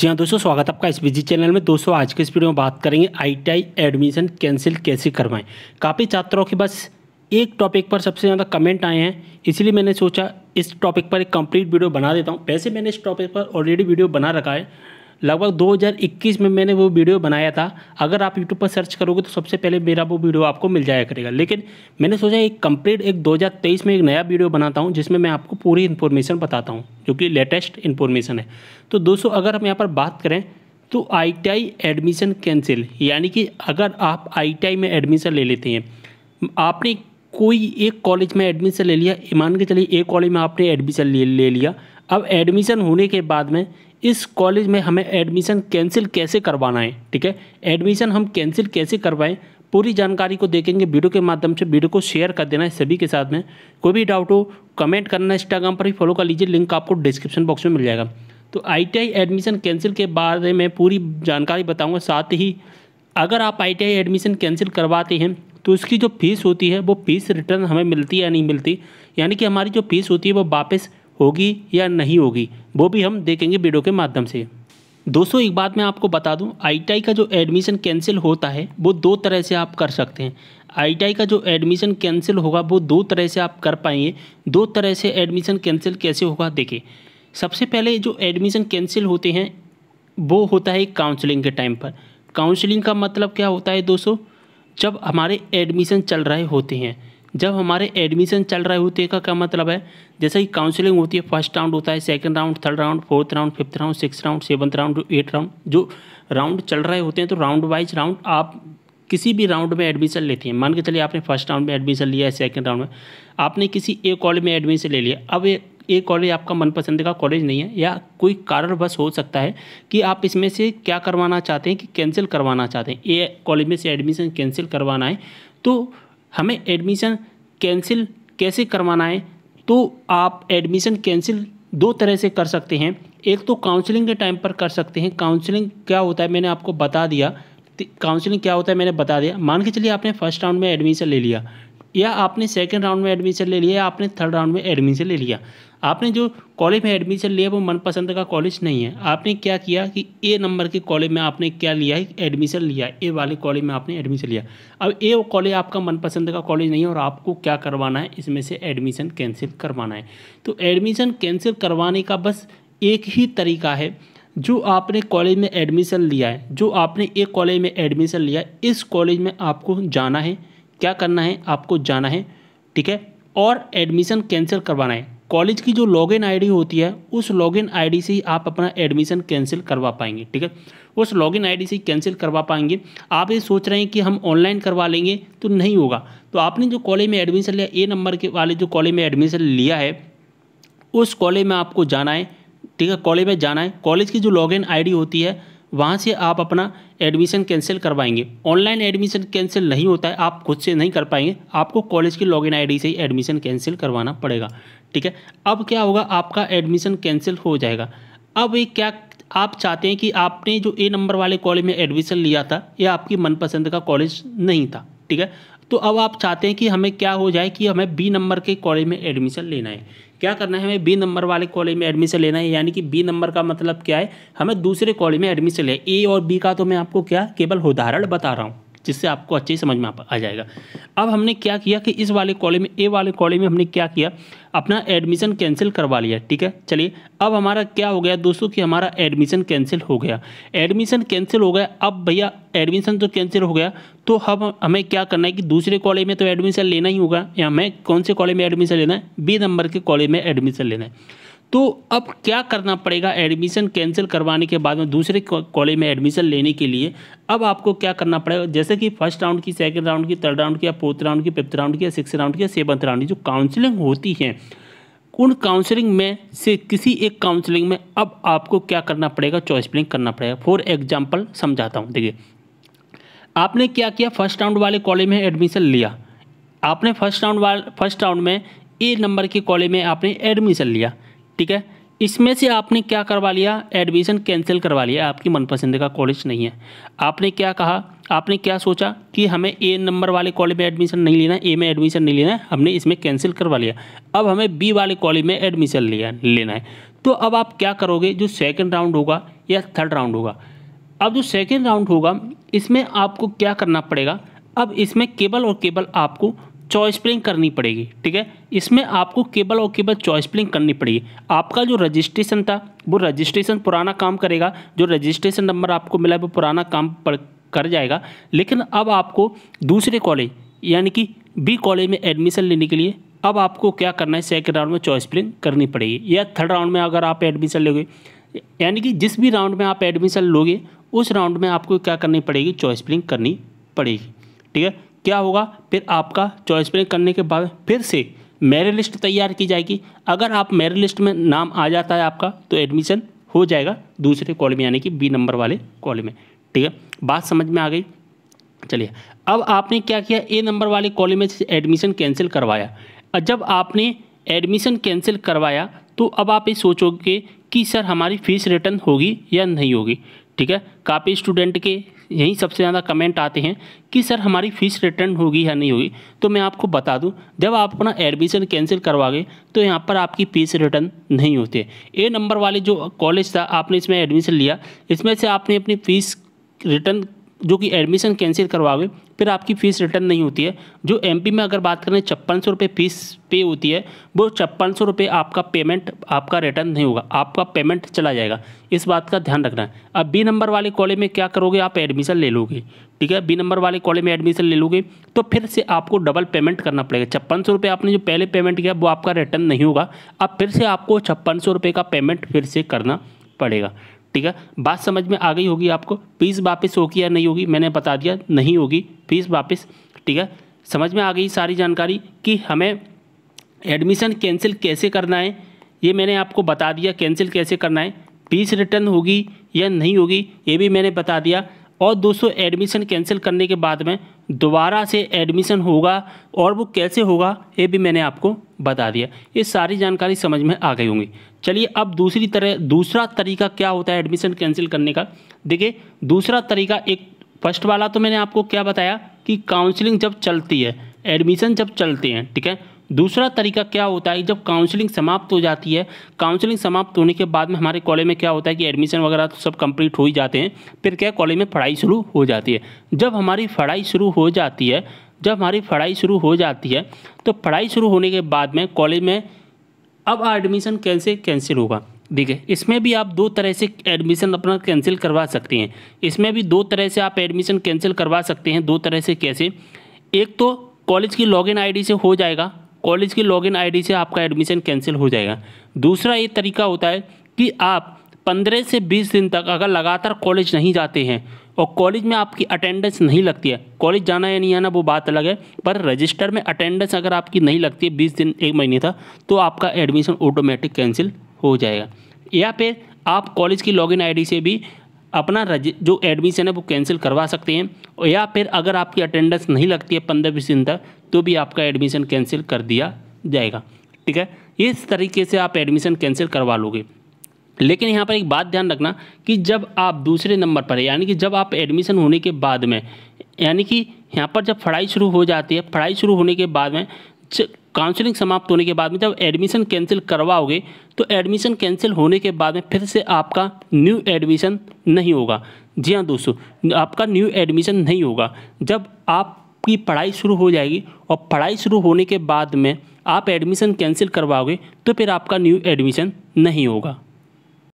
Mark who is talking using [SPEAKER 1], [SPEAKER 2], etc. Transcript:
[SPEAKER 1] जी हाँ दोस्तों स्वागत है आपका इस बिजी चैनल में दोस्तों आज के इस वीडियो में बात करेंगे आईटीआई एडमिशन कैंसिल कैसे करवाएं काफ़ी छात्रों के बस एक टॉपिक पर सबसे ज़्यादा कमेंट आए हैं इसलिए मैंने सोचा इस टॉपिक पर एक कंप्लीट वीडियो बना देता हूँ वैसे मैंने इस टॉपिक पर ऑलरेडी वीडियो बना रखा है लगभग 2021 में मैंने वो वीडियो बनाया था अगर आप यूट्यूब पर सर्च करोगे तो सबसे पहले मेरा वो वीडियो आपको मिल जाया करेगा लेकिन मैंने सोचा एक कंप्लीट एक 2023 में एक नया वीडियो बनाता हूँ जिसमें मैं आपको पूरी इन्फॉर्मेशन बताता हूँ जो कि लेटेस्ट इन्फॉर्मेशन है तो दोस्तों अगर हम यहाँ पर बात करें तो आई एडमिशन कैंसिल यानी कि अगर आप आई में एडमिशन ले लेते हैं आपने कोई एक कॉलेज में एडमिशन ले लिया मान के चलिए एक कॉलेज में आपने एडमिशन ले, ले लिया अब एडमिशन होने के बाद में इस कॉलेज में हमें एडमिशन कैंसिल कैसे करवाना है ठीक है एडमिशन हम कैंसिल कैसे करवाएं पूरी जानकारी को देखेंगे वीडियो के माध्यम से वीडियो को शेयर कर देना है सभी के साथ में कोई भी डाउट हो कमेंट करना इंस्टाग्राम पर ही फॉलो कर लीजिए लिंक आपको डिस्क्रिप्शन बॉक्स में मिल जाएगा तो आईटीआई एडमिशन कैंसिल के बारे में पूरी जानकारी बताऊंगा साथ ही अगर आप आईटीआई एडमिशन कैंसिल करवाते हैं तो उसकी जो फीस होती है वो फीस रिटर्न हमें मिलती है या नहीं मिलती यानी कि हमारी जो फीस होती है वो वापस होगी या नहीं होगी वो भी हम देखेंगे वीडियो के माध्यम से दोस्तों एक बात मैं आपको बता दूं आईटीआई का जो एडमिशन कैंसिल होता है वो दो तरह से आप कर सकते हैं आईटीआई का जो एडमिशन कैंसिल होगा वो दो तरह से आप कर पाएंगे दो तरह से एडमिशन कैंसिल कैसे होगा देखें सबसे पहले जो एडमिशन कैंसिल होते हैं वो होता है काउंसलिंग के टाइम पर काउंसलिंग का मतलब क्या होता है दोस्तों जब हमारे एडमिशन चल रहे होते हैं जब हमारे एडमिशन चल रहे होते का क्या मतलब है जैसे कि काउंसलिंग होती है फर्स्ट राउंड होता है second round third round fourth round fifth round six round seventh round eight round जो राउंड चल रहे होते हैं तो राउंड वाइज राउंड आप किसी भी राउंड में एडमिशन लेते हैं मान के चलिए आपने फर्स्ट राउंड में एडमिशन लिया है सेकेंड राउंड में आपने किसी एक कॉलेज में एडमिशन ले लिया अब ए कॉलेज आपका मनपसंद का कॉलेज नहीं है या कोई कारणवश हो सकता है कि आप इसमें से क्या करवाना चाहते हैं कि कैंसिल करवाना चाहते हैं ए कॉलेज में से एडमिशन कैंसिल करवाना है तो हमें एडमिशन कैंसिल कैसे करवाना है तो आप एडमिशन कैंसिल दो तरह से कर सकते हैं एक तो काउंसलिंग के टाइम पर कर सकते हैं काउंसलिंग क्या होता है मैंने आपको बता दिया काउंसलिंग क्या होता है मैंने बता दिया मान के चलिए आपने फर्स्ट राउंड में एडमिशन ले लिया या आपने सेकेंड राउंड में एडमिशन ले लिया या आपने थर्ड राउंड में एडमिशन ले लिया आपने जो कॉलेज में एडमिशन लिया वो मनपसंद का कॉलेज नहीं है आपने क्या किया कि ए नंबर के कॉलेज में आपने क्या लिया है एडमिशन लिया ए वाले कॉलेज में आपने एडमिशन लिया अब ए कॉलेज आपका मनपसंद का कॉलेज नहीं है और आपको क्या करवाना है इसमें से एडमिशन कैंसिल करवाना है तो एडमिशन कैंसिल करवाने का बस एक ही तरीका है जो आपने कॉलेज में एडमिशन लिया है जो आपने एक कॉलेज में एडमिशन लिया इस कॉलेज में आपको जाना है क्या करना है आपको जाना है ठीक है और एडमिशन कैंसिल करवाना है कॉलेज की जो लॉगिन आईडी होती है उस लॉगिन आईडी से ही आप अपना एडमिशन कैंसिल करवा पाएंगे ठीक है उस लॉगिन आईडी से ही कैंसिल करवा पाएंगे आप ये सोच रहे हैं कि हम ऑनलाइन करवा लेंगे तो नहीं होगा तो आपने जो कॉलेज में एडमिशन लिया ए नंबर के वाले जो कॉलेज में एडमिशन लिया है उस कॉलेज में आपको जाना है ठीक है कॉलेज में जाना है कॉलेज की जो लॉग इन होती है वहाँ से आप अपना एडमिशन कैंसिल करवाएंगे ऑनलाइन एडमिशन कैंसिल नहीं होता है आप खुद से नहीं कर पाएंगे आपको कॉलेज की लॉगिन आईडी से ही एडमिशन कैंसिल करवाना पड़ेगा ठीक है अब क्या होगा आपका एडमिशन कैंसिल हो जाएगा अब ये क्या आप चाहते हैं कि आपने जो ए नंबर वाले कॉलेज में एडमिशन लिया था ये आपकी मनपसंद का कॉलेज नहीं था ठीक है तो अब आप चाहते हैं कि हमें क्या हो जाए कि हमें बी नंबर के कॉलेज में एडमिशन लेना है क्या करना है हमें बी नंबर वाले कॉलेज में एडमिशन लेना है यानी कि बी नंबर का मतलब क्या है हमें दूसरे कॉलेज में एडमिशन ले ए और बी का तो मैं आपको क्या केवल उदाहरण बता रहा हूँ जिससे आपको अच्छे समझ में आ जाएगा अब हमने क्या किया कि इस वाले कॉलेज में ए वाले कॉलेज में हमने क्या किया अपना एडमिशन कैंसिल करवा लिया ठीक है चलिए अब हमारा क्या हो गया दोस्तों कि हमारा एडमिशन कैंसिल हो गया एडमिशन कैंसिल हो गया अब भैया एडमिशन तो कैंसिल हो गया तो हम हमें क्या करना है कि दूसरे कॉलेज में तो एडमिशन लेना ही होगा या हमें कौन से कॉलेज में एडमिशन लेना है बी नंबर के कॉलेज में एडमिशन लेना है तो अब क्या करना पड़ेगा एडमिशन कैंसिल करवाने के बाद में दूसरे कॉलेज में एडमिशन लेने के लिए अब आपको क्या करना पड़ेगा जैसे कि फर्स्ट राउंड की सेकंड राउंड की थर्ड राउंड की या फोर्थ राउंड की फिफ्थ राउंड की या सिक्स राउंड की या सेवन्थ राउंड की जो काउंसलिंग होती है उन काउंसलिंग में से किसी एक काउंसलिंग में अब आपको क्या करना पड़ेगा चॉइस प्लिंग करना पड़ेगा फॉर एग्जाम्पल समझाता हूँ देखिए आपने क्या किया फर्स्ट राउंड वाले कॉलेज में एडमिशन लिया आपने फर्स्ट राउंड वाले फर्स्ट राउंड में ए नंबर के कॉलेज में आपने एडमिशन लिया ठीक है इसमें से आपने क्या करवा लिया एडमिशन कैंसिल करवा लिया आपकी मनपसंद का कॉलेज नहीं है आपने क्या कहा आपने क्या सोचा कि हमें ए नंबर वाले कॉलेज में एडमिशन नहीं लेना ए में एडमिशन नहीं लेना है हमने इसमें कैंसिल करवा लिया अब हमें बी वाले कॉलेज में एडमिशन लिया लेना है तो अब आप क्या करोगे जो सेकेंड राउंड होगा या थर्ड राउंड होगा अब जो सेकेंड राउंड होगा इसमें आपको क्या करना पड़ेगा अब इसमें केवल और केवल आपको चॉइस प्लिंग करनी पड़ेगी ठीक है इसमें आपको केबल और केवल चॉइस प्लिंग करनी पड़ेगी आपका जो रजिस्ट्रेशन था वो रजिस्ट्रेशन पुराना काम करेगा जो रजिस्ट्रेशन नंबर आपको मिला है वो पुराना काम पर कर जाएगा लेकिन अब आपको दूसरे कॉलेज यानी कि बी कॉलेज में एडमिशन लेने के लिए अब आपको क्या करना है सेकेंड राउंड में चॉइस प्लिंग करनी पड़ेगी या थर्ड राउंड में अगर आप एडमिशन लोगे यानी कि जिस भी राउंड में आप एडमिशन लोगे उस राउंड में आपको क्या करनी पड़ेगी चॉइस प्लिंग करनी पड़ेगी ठीक है क्या होगा फिर आपका चॉइस प्रिंट करने के बाद फिर से मेरिट लिस्ट तैयार की जाएगी अगर आप मेरिट लिस्ट में नाम आ जाता है आपका तो एडमिशन हो जाएगा दूसरे में यानी कि बी नंबर वाले कॉलेज में ठीक है बात समझ में आ गई चलिए अब आपने क्या किया ए नंबर वाले कॉलेज में एडमिशन कैंसिल करवाया जब आपने एडमिशन कैंसिल करवाया तो अब आप ये सोचोगे कि सर हमारी फ़ीस रिटर्न होगी या नहीं होगी ठीक है काफ़ी स्टूडेंट के यही सबसे ज़्यादा कमेंट आते हैं कि सर हमारी फ़ीस रिटर्न होगी या नहीं होगी तो मैं आपको बता दूं जब आप अपना एडमिशन कैंसिल करवाओगे तो यहाँ पर आपकी फ़ीस रिटर्न नहीं होती है ए नंबर वाले जो कॉलेज था आपने इसमें एडमिशन लिया इसमें से आपने अपनी फ़ीस रिटर्न जो कि एडमिशन कैंसिल करवाओगे फिर आपकी फ़ीस रिटर्न नहीं होती है जो एमपी में अगर बात करें छप्पन सौ रुपये फ़ीस पे होती है वो छप्पन सौ रुपये आपका पेमेंट आपका रिटर्न नहीं होगा आपका पेमेंट चला जाएगा इस बात का ध्यान रखना है अब बी नंबर वाले कॉलेज में क्या करोगे आप एडमिशन ले लोगे ठीक है बी नंबर वाले कॉलेज में एडमिशन ले लोगे तो फिर से आपको डबल पेमेंट करना पड़ेगा छप्पन सौ रुपये आपने जो पहले पेमेंट किया वो आपका रिटर्न नहीं होगा अब फिर से आपको छप्पन सौ रुपये का पेमेंट फिर से करना पड़ेगा ठीक है बात समझ में आ गई होगी आपको फीस वापस होगी या नहीं होगी मैंने बता दिया नहीं होगी फीस वापस ठीक है समझ में आ गई सारी जानकारी कि हमें एडमिशन कैंसिल कैसे करना है ये मैंने आपको बता दिया कैंसिल कैसे करना है फीस रिटर्न होगी या नहीं होगी ये भी मैंने बता दिया और दोस्तों एडमिशन कैंसिल करने के बाद में दोबारा से एडमिशन होगा और वो कैसे होगा ये भी मैंने आपको बता दिया ये सारी जानकारी समझ में आ गई होंगी चलिए अब दूसरी तरह दूसरा तरीका क्या होता है एडमिशन कैंसिल करने का देखिए दूसरा तरीका एक फर्स्ट वाला तो मैंने आपको क्या बताया कि काउंसलिंग जब चलती है एडमिशन जब चलते हैं ठीक है दूसरा तरीका क्या होता है जब काउंसलिंग समाप्त हो जाती है काउंसलिंग समाप्त होने के बाद में हमारे कॉलेज में क्या होता है कि एडमिशन वगैरह तो सब कंप्लीट हो ही जाते हैं फिर क्या कॉलेज में पढ़ाई शुरू हो जाती है जब हमारी पढ़ाई शुरू हो जाती है जब हमारी पढ़ाई शुरू हो जाती है तो पढ़ाई शुरू होने के बाद में कॉलेज में अब एडमिशन कैसे कैंसिल होगा ठीक है इसमें भी आप दो तरह से एडमिशन अपना कैंसिल करवा सकते हैं इसमें भी दो तरह से आप एडमिशन कैंसिल करवा सकते हैं दो तरह से कैसे एक तो कॉलेज की लॉगिन आईडी से हो जाएगा कॉलेज की लॉगिन आईडी से आपका एडमिशन कैंसिल हो जाएगा दूसरा ये तरीका होता है कि आप पंद्रह से बीस दिन तक अगर लगातार कॉलेज नहीं जाते हैं और कॉलेज में आपकी अटेंडेंस नहीं लगती है कॉलेज जाना या नहीं आना वो बात अलग है पर रजिस्टर में अटेंडेंस अगर आपकी नहीं लगती है बीस दिन एक महीने तक तो आपका एडमिशन ऑटोमेटिक कैंसिल हो जाएगा या फिर आप कॉलेज की लॉगिन आईडी से भी अपना जो एडमिशन है वो कैंसिल करवा सकते हैं या फिर अगर आपकी अटेंडेंस नहीं लगती है पंद्रह बीस दिन तक तो भी आपका एडमिशन कैंसिल कर दिया जाएगा ठीक है इस तरीके से आप एडमिशन कैंसिल करवा लोगे लेकिन यहाँ पर एक बात ध्यान रखना कि जब आप दूसरे नंबर पर यानी कि जब आप एडमिशन होने के बाद में यानी कि यहाँ पर जब पढ़ाई शुरू हो जाती है पढ़ाई शुरू होने के बाद में काउंसलिंग समाप्त होने के बाद में जब एडमिशन कैंसिल करवाओगे तो एडमिशन कैंसिल होने के बाद में फिर से आपका न्यू एडमिशन नहीं होगा जी हाँ दोस्तों आपका न्यू एडमिशन नहीं होगा जब आपकी पढ़ाई शुरू हो जाएगी और पढ़ाई शुरू होने के बाद में आप एडमिशन कैंसिल करवाओगे तो फिर आपका न्यू एडमिशन नहीं होगा